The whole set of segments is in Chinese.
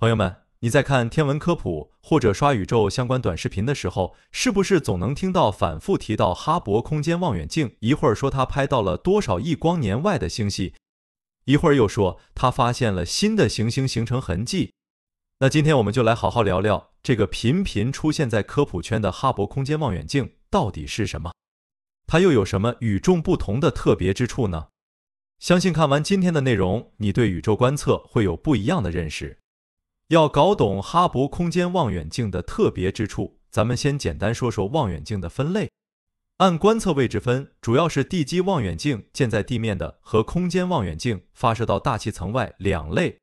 朋友们，你在看天文科普或者刷宇宙相关短视频的时候，是不是总能听到反复提到哈勃空间望远镜？一会儿说它拍到了多少亿光年外的星系，一会儿又说它发现了新的行星形成痕迹。那今天我们就来好好聊聊这个频频出现在科普圈的哈勃空间望远镜到底是什么，它又有什么与众不同的特别之处呢？相信看完今天的内容，你对宇宙观测会有不一样的认识。要搞懂哈勃空间望远镜的特别之处，咱们先简单说说望远镜的分类。按观测位置分，主要是地基望远镜建在地面的和空间望远镜发射到大气层外两类。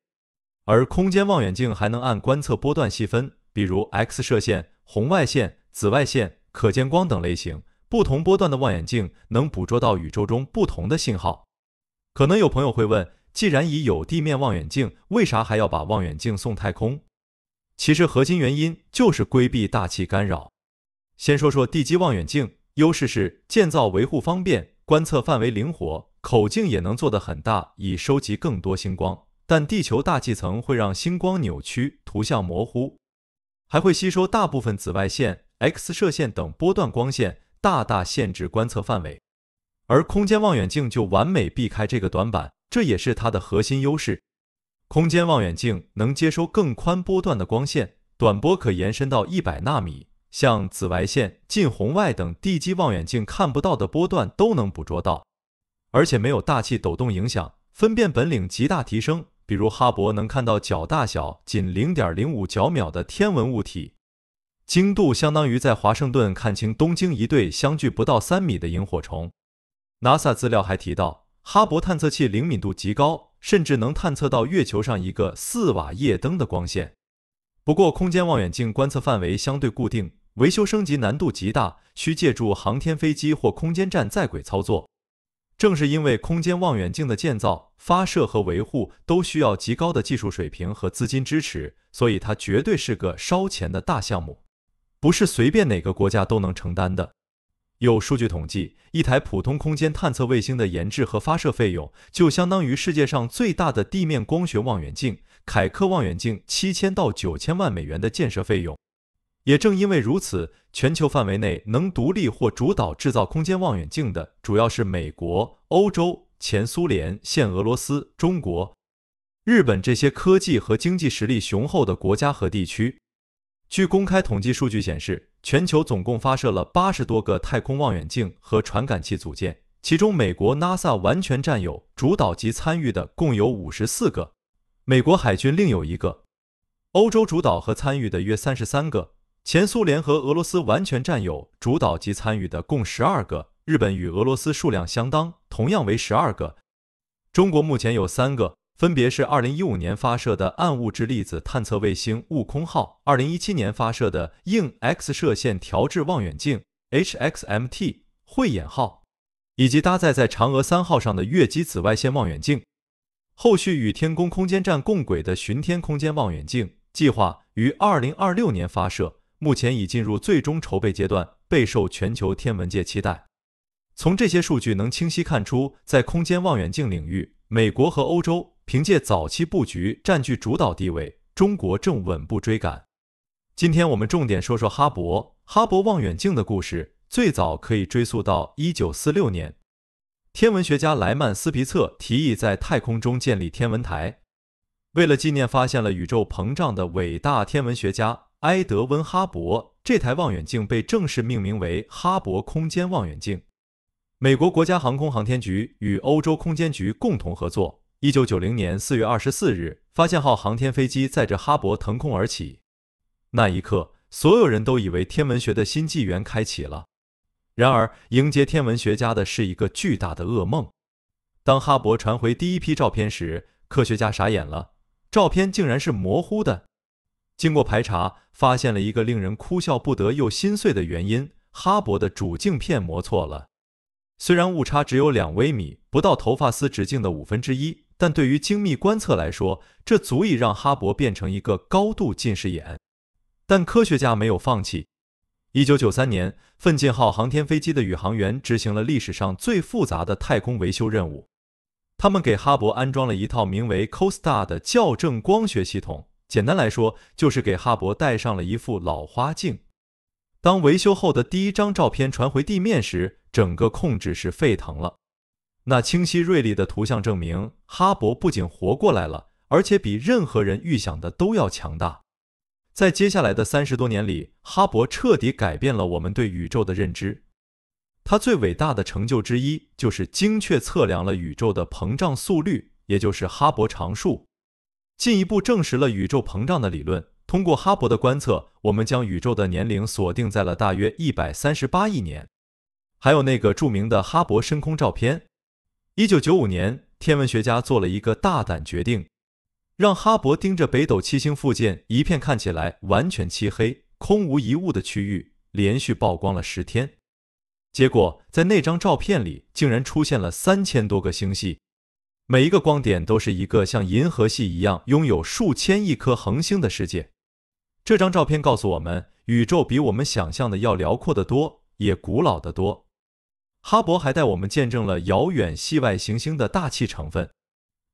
而空间望远镜还能按观测波段细分，比如 X 射线、红外线、紫外线、可见光等类型。不同波段的望远镜能捕捉到宇宙中不同的信号。可能有朋友会问。既然已有地面望远镜，为啥还要把望远镜送太空？其实核心原因就是规避大气干扰。先说说地基望远镜，优势是建造维护方便，观测范围灵活，口径也能做得很大，以收集更多星光。但地球大气层会让星光扭曲、图像模糊，还会吸收大部分紫外线、X 射线等波段光线，大大限制观测范围。而空间望远镜就完美避开这个短板。这也是它的核心优势。空间望远镜能接收更宽波段的光线，短波可延伸到一百纳米，像紫外线、近红外等地基望远镜看不到的波段都能捕捉到。而且没有大气抖动影响，分辨本领极大提升。比如哈勃能看到角大小仅零点零五角秒的天文物体，精度相当于在华盛顿看清东京一对相距不到三米的萤火虫。NASA 资料还提到。哈勃探测器灵敏度极高，甚至能探测到月球上一个四瓦夜灯的光线。不过，空间望远镜观测范围相对固定，维修升级难度极大，需借助航天飞机或空间站在轨操作。正是因为空间望远镜的建造、发射和维护都需要极高的技术水平和资金支持，所以它绝对是个烧钱的大项目，不是随便哪个国家都能承担的。有数据统计，一台普通空间探测卫星的研制和发射费用，就相当于世界上最大的地面光学望远镜凯克望远镜七千到九千万美元的建设费用。也正因为如此，全球范围内能独立或主导制造空间望远镜的，主要是美国、欧洲、前苏联、现俄罗斯、中国、日本这些科技和经济实力雄厚的国家和地区。据公开统计数据显示。全球总共发射了八十多个太空望远镜和传感器组件，其中美国 NASA 完全占有主导及参与的共有五十四个，美国海军另有一个，欧洲主导和参与的约三十三个，前苏联和俄罗斯完全占有主导及参与的共十二个，日本与俄罗斯数量相当，同样为十二个，中国目前有三个。分别是二零一五年发射的暗物质粒子探测卫星悟空号，二零一七年发射的硬 X 射线调制望远镜 HXMT 慧眼号，以及搭载在嫦娥三号上的月基紫外线望远镜。后续与天宫空间站共轨的巡天空间望远镜计划于二零二六年发射，目前已进入最终筹备阶段，备受全球天文界期待。从这些数据能清晰看出，在空间望远镜领域，美国和欧洲。凭借早期布局占据主导地位，中国正稳步追赶。今天我们重点说说哈勃哈勃望远镜的故事。最早可以追溯到一九四六年，天文学家莱曼斯皮策提议在太空中建立天文台。为了纪念发现了宇宙膨胀的伟大天文学家埃德温哈勃，这台望远镜被正式命名为哈勃空间望远镜。美国国家航空航天局与欧洲空间局共同合作。一九九零年四月二十四日，发现号航天飞机载着哈勃腾空而起，那一刻，所有人都以为天文学的新纪元开启了。然而，迎接天文学家的是一个巨大的噩梦。当哈勃传回第一批照片时，科学家傻眼了，照片竟然是模糊的。经过排查，发现了一个令人哭笑不得又心碎的原因：哈勃的主镜片磨错了。虽然误差只有两微米，不到头发丝直径的五分之一。但对于精密观测来说，这足以让哈勃变成一个高度近视眼。但科学家没有放弃。1993年，奋进号航天飞机的宇航员执行了历史上最复杂的太空维修任务。他们给哈勃安装了一套名为 CoStar 的校正光学系统，简单来说就是给哈勃戴上了一副老花镜。当维修后的第一张照片传回地面时，整个控制室沸腾了。那清晰锐利的图像证明，哈勃不仅活过来了，而且比任何人预想的都要强大。在接下来的三十多年里，哈勃彻底改变了我们对宇宙的认知。他最伟大的成就之一就是精确测量了宇宙的膨胀速率，也就是哈勃常数，进一步证实了宇宙膨胀的理论。通过哈勃的观测，我们将宇宙的年龄锁定在了大约一百三十八亿年。还有那个著名的哈勃深空照片。一九九五年，天文学家做了一个大胆决定，让哈勃盯着北斗七星附近一片看起来完全漆黑、空无一物的区域，连续曝光了十天。结果，在那张照片里，竟然出现了三千多个星系，每一个光点都是一个像银河系一样拥有数千亿颗恒星的世界。这张照片告诉我们，宇宙比我们想象的要辽阔得多，也古老得多。哈勃还带我们见证了遥远系外行星的大气成分，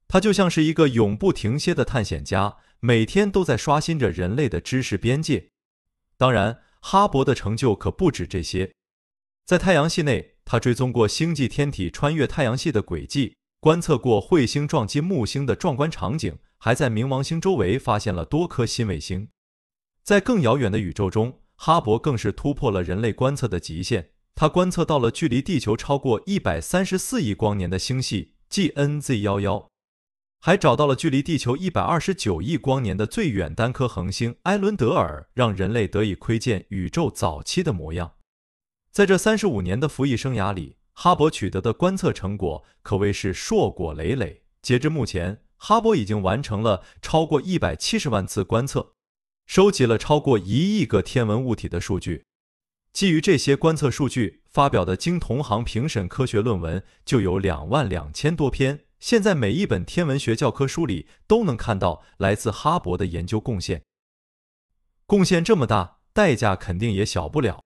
它就像是一个永不停歇的探险家，每天都在刷新着人类的知识边界。当然，哈勃的成就可不止这些。在太阳系内，他追踪过星际天体穿越太阳系的轨迹，观测过彗星撞击木星的壮观场景，还在冥王星周围发现了多颗新卫星。在更遥远的宇宙中，哈勃更是突破了人类观测的极限。他观测到了距离地球超过一百三十四亿光年的星系 G N Z 幺幺，还找到了距离地球一百二十九亿光年的最远单颗恒星埃伦德尔，让人类得以窥见宇宙早期的模样。在这三十五年的服役生涯里，哈勃取得的观测成果可谓是硕果累累。截至目前，哈勃已经完成了超过一百七十万次观测，收集了超过一亿个天文物体的数据。基于这些观测数据发表的经同行评审科学论文就有两万两千多篇。现在每一本天文学教科书里都能看到来自哈勃的研究贡献。贡献这么大，代价肯定也小不了。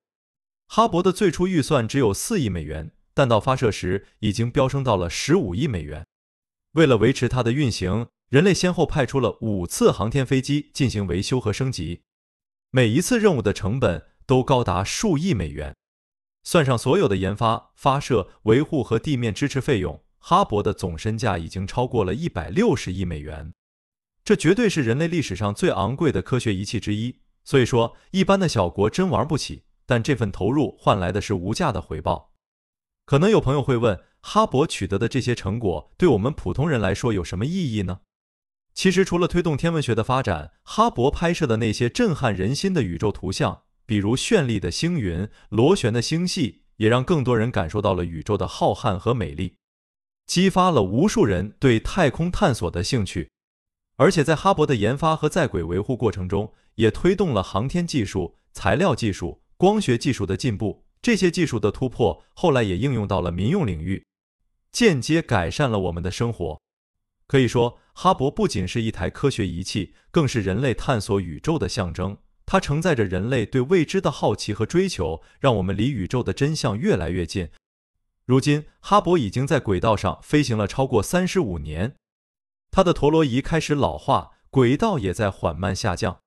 哈勃的最初预算只有四亿美元，但到发射时已经飙升到了十五亿美元。为了维持它的运行，人类先后派出了五次航天飞机进行维修和升级。每一次任务的成本。都高达数亿美元，算上所有的研发、发射、维护和地面支持费用，哈勃的总身价已经超过了160亿美元。这绝对是人类历史上最昂贵的科学仪器之一。所以说，一般的小国真玩不起。但这份投入换来的是无价的回报。可能有朋友会问，哈勃取得的这些成果对我们普通人来说有什么意义呢？其实，除了推动天文学的发展，哈勃拍摄的那些震撼人心的宇宙图像。比如绚丽的星云、螺旋的星系，也让更多人感受到了宇宙的浩瀚和美丽，激发了无数人对太空探索的兴趣。而且在哈勃的研发和在轨维护过程中，也推动了航天技术、材料技术、光学技术的进步。这些技术的突破，后来也应用到了民用领域，间接改善了我们的生活。可以说，哈勃不仅是一台科学仪器，更是人类探索宇宙的象征。它承载着人类对未知的好奇和追求，让我们离宇宙的真相越来越近。如今，哈勃已经在轨道上飞行了超过三十五年，它的陀螺仪开始老化，轨道也在缓慢下降。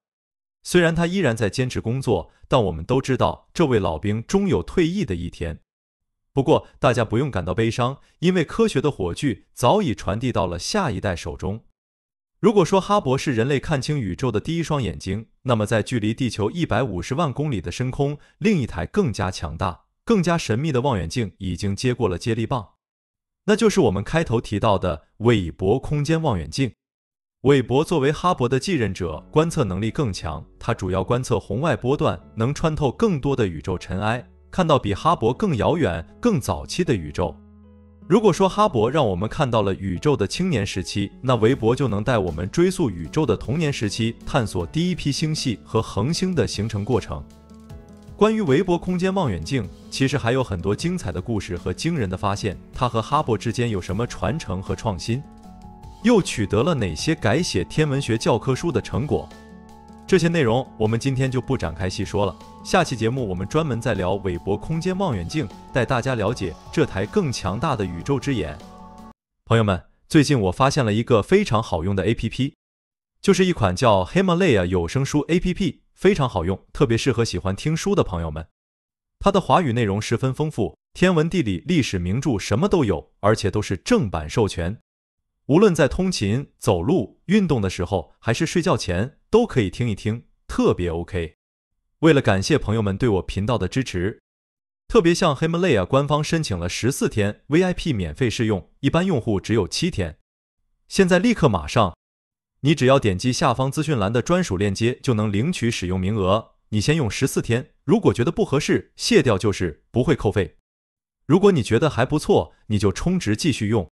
虽然他依然在坚持工作，但我们都知道这位老兵终有退役的一天。不过，大家不用感到悲伤，因为科学的火炬早已传递到了下一代手中。如果说哈勃是人类看清宇宙的第一双眼睛，那么在距离地球一百五十万公里的深空，另一台更加强大、更加神秘的望远镜已经接过了接力棒，那就是我们开头提到的韦伯空间望远镜。韦伯作为哈勃的继任者，观测能力更强，它主要观测红外波段，能穿透更多的宇宙尘埃，看到比哈勃更遥远、更早期的宇宙。如果说哈勃让我们看到了宇宙的青年时期，那韦伯就能带我们追溯宇宙的童年时期，探索第一批星系和恒星的形成过程。关于韦伯空间望远镜，其实还有很多精彩的故事和惊人的发现。它和哈勃之间有什么传承和创新？又取得了哪些改写天文学教科书的成果？这些内容我们今天就不展开细说了。下期节目我们专门再聊韦伯空间望远镜，带大家了解这台更强大的宇宙之眼。朋友们，最近我发现了一个非常好用的 APP，就是一款叫 Himalaya 有声书 APP，非常好用，特别适合喜欢听书的朋友们。它的华语内容十分丰富，天文、地理、历史、名著什么都有，而且都是正版授权。无论在通勤、走路、运动的时候，还是睡觉前。都可以听一听，特别 OK。为了感谢朋友们对我频道的支持，特别向 Himalaya 官方申请了十四天 VIP 免费试用，一般用户只有七天。现在立刻马上，你只要点击下方资讯栏的专属链接就能领取使用名额。你先用十四天，如果觉得不合适卸掉就是不会扣费。如果你觉得还不错，你就充值继续用。